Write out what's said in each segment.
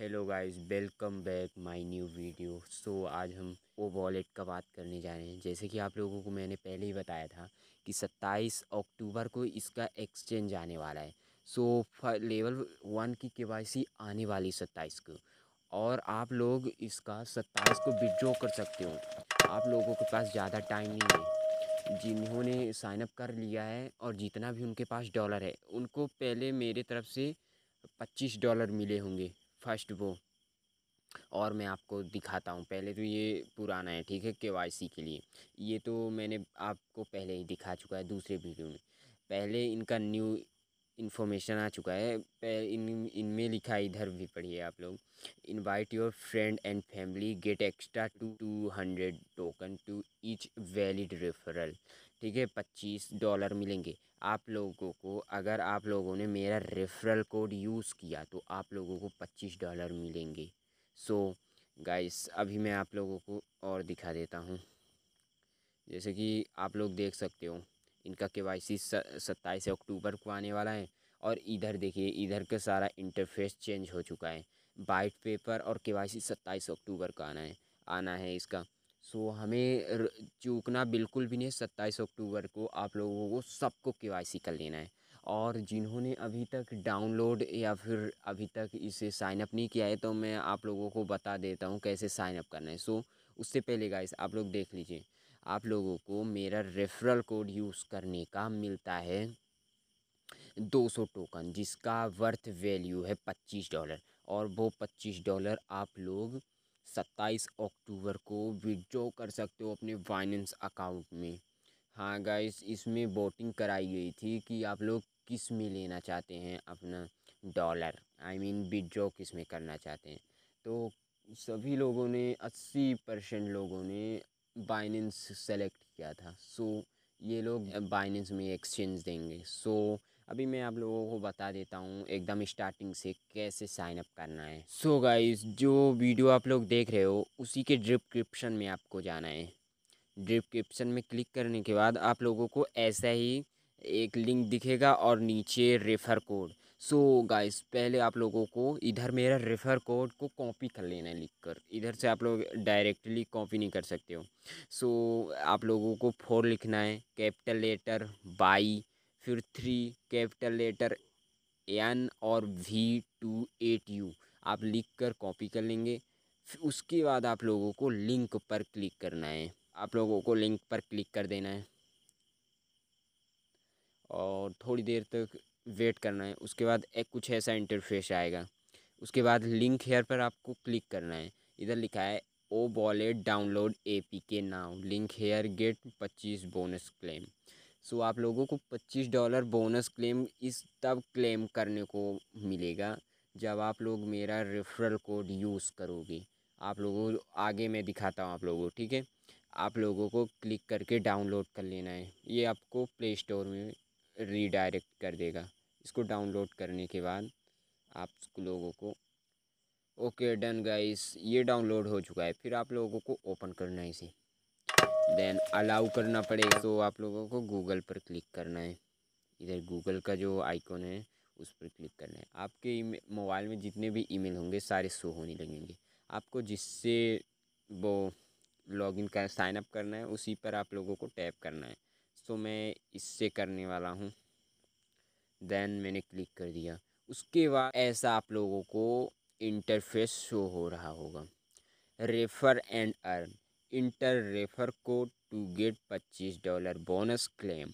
hello guys welcome back my new video so आज हम ओ wallet का बात करने जा रहे हैं जैसे कि आप लोगों को मैंने पहले ही बताया था कि 27 अक्टूबर को इसका एक्सचेंज आने वाला है सो so, लेवल वन की केवाईसी आने वाली 27 को और आप लोग इसका 27 को विड्रॉ कर सकते हो आप लोगों के पास ज़्यादा टाइम नहीं है जिन्होंने साइनअप कर लिया है और जितना भी उनके पास डॉलर है उनको पहले मेरे तरफ से पच्चीस डॉलर मिले होंगे फर्स्ट वो और मैं आपको दिखाता हूँ पहले तो ये पुराना है ठीक है के के लिए ये तो मैंने आपको पहले ही दिखा चुका है दूसरे वीडियो में पहले इनका न्यू इन्फॉर्मेशन आ चुका है इन इनमें लिखा इधर भी पढ़िए आप लोग invite your friend and family get extra two two hundred token to each valid referral ठीक है पच्चीस डॉलर मिलेंगे आप लोगों को अगर आप लोगों ने मेरा रेफरल कोड यूज़ किया तो आप लोगों को पच्चीस डॉलर मिलेंगे सो so, गाइस अभी मैं आप लोगों को और दिखा देता हूँ जैसे कि आप लोग देख सकते हो इनका के वाई सी सत्ताईस अक्टूबर को आने वाला है और इधर देखिए इधर का सारा इंटरफेस चेंज हो चुका है वाइट पेपर और के वाई सी सत्ताईस अक्टूबर का आना है आना है इसका सो हमें चूकना बिल्कुल भी नहीं सत्ताईस अक्टूबर को आप लोगों को सबको के कर लेना है और जिन्होंने अभी तक डाउनलोड या फिर अभी तक इसे साइनअप नहीं किया है तो मैं आप लोगों को बता देता हूँ कैसे साइनअप करना है सो उससे पहले गाइस आप लोग देख लीजिए आप लोगों को मेरा रेफरल कोड यूज़ करने का मिलता है 200 टोकन जिसका वर्थ वैल्यू है 25 डॉलर और वो 25 डॉलर आप लोग सत्ताईस अक्टूबर को विड्रॉ कर सकते हो अपने फाइनेंस अकाउंट में हाँ गाइस इसमें वोटिंग कराई गई थी कि आप लोग किस में लेना चाहते हैं अपना डॉलर आई मीन विड्रॉ किस में करना चाहते हैं तो सभी लोगों ने अस्सी परसेंट लोगों ने बाइनेंस सेलेक्ट किया था सो so, ये लोग बाइनेंस में एक्सचेंज देंगे सो so, अभी मैं आप लोगों को बता देता हूँ एकदम स्टार्टिंग से कैसे साइनअप करना है सो so गाइस जो वीडियो आप लोग देख रहे हो उसी के डिस्क्रिप्शन में आपको जाना है डिस्क्रिप्शन में क्लिक करने के बाद आप लोगों को ऐसा ही एक लिंक दिखेगा और नीचे refer code so so guys पहले आप लोगों को इधर मेरा रेफ़र कोड को कॉपी कर लेना है लिख कर इधर से आप लोग डायरेक्टली कॉपी नहीं कर सकते हो सो so, आप लोगों को फोर लिखना है कैपिटल लेटर बाई फिर थ्री कैपिटल लेटर एन और वी टू एट यू आप लिख कर कॉपी कर लेंगे फिर उसके बाद आप लोगों को लिंक पर क्लिक करना है आप लोगों को लिंक पर क्लिक कर देना है और थोड़ी देर तक वेट करना है उसके बाद एक कुछ ऐसा इंटरफेस आएगा उसके बाद लिंक हेयर पर आपको क्लिक करना है इधर लिखा है O wallet download A P K now link here get पच्चीस बोनस क्लेम सो आप लोगों को पच्चीस डॉलर बोनस क्लेम इस तब क्लेम करने को मिलेगा जब आप लोग मेरा रेफरल कोड यूज़ करोगे आप लोगों आगे मैं दिखाता हूँ आप लोगों को ठीक है आप लोगों को क्लिक करके डाउनलोड कर लेना है ये आपको प्ले स्टोर में रीडायरेक्ट कर देगा इसको डाउनलोड करने के बाद आप लोगों को ओके डन गाइस ये डाउनलोड हो चुका है फिर आप लोगों को ओपन करना है इसे देन अलाउ करना पड़ेगा तो आप लोगों को गूगल पर क्लिक करना है इधर गूगल का जो आइकॉन है उस पर क्लिक करना है आपके मोबाइल में जितने भी ईमेल होंगे सारे शो होने लगेंगे आपको जिससे वो लॉगिन कर साइन अप करना है उसी पर आप लोगों को टैप करना है सो मैं इससे करने वाला हूँ देन मैंने क्लिक कर दिया उसके बाद ऐसा आप लोगों को इंटरफेस शो हो रहा होगा refer and earn enter refer code to get पच्चीस dollar bonus claim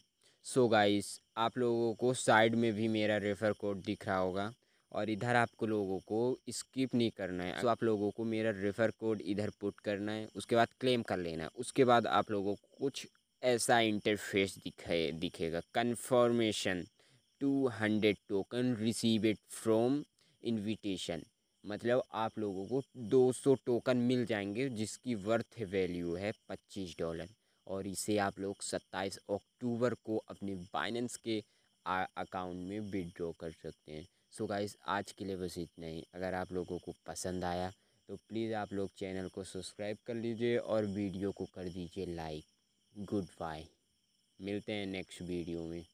so guys आप लोगों को साइड में भी मेरा रेफर कोड दिख रहा होगा और इधर आपको लोगों को स्किप नहीं करना है तो आप लोगों को मेरा रेफर कोड इधर पुट करना है उसके बाद क्लेम कर लेना है उसके बाद आप लोगों को कुछ ऐसा इंटरफेस दिखे दिखेगा confirmation two hundred token receive it from invitation मतलब आप लोगों को 200 टोकन मिल जाएंगे जिसकी वर्थ वैल्यू है 25 डॉलर और इसे आप लोग 27 अक्टूबर को अपने बाइनेंस के अकाउंट में विड्रॉ कर सकते हैं सो so गाइस आज के लिए बस इतना ही अगर आप लोगों को पसंद आया तो प्लीज़ आप लोग चैनल को सब्सक्राइब कर लीजिए और वीडियो को कर दीजिए लाइक गुड बाय मिलते हैं नेक्स्ट वीडियो में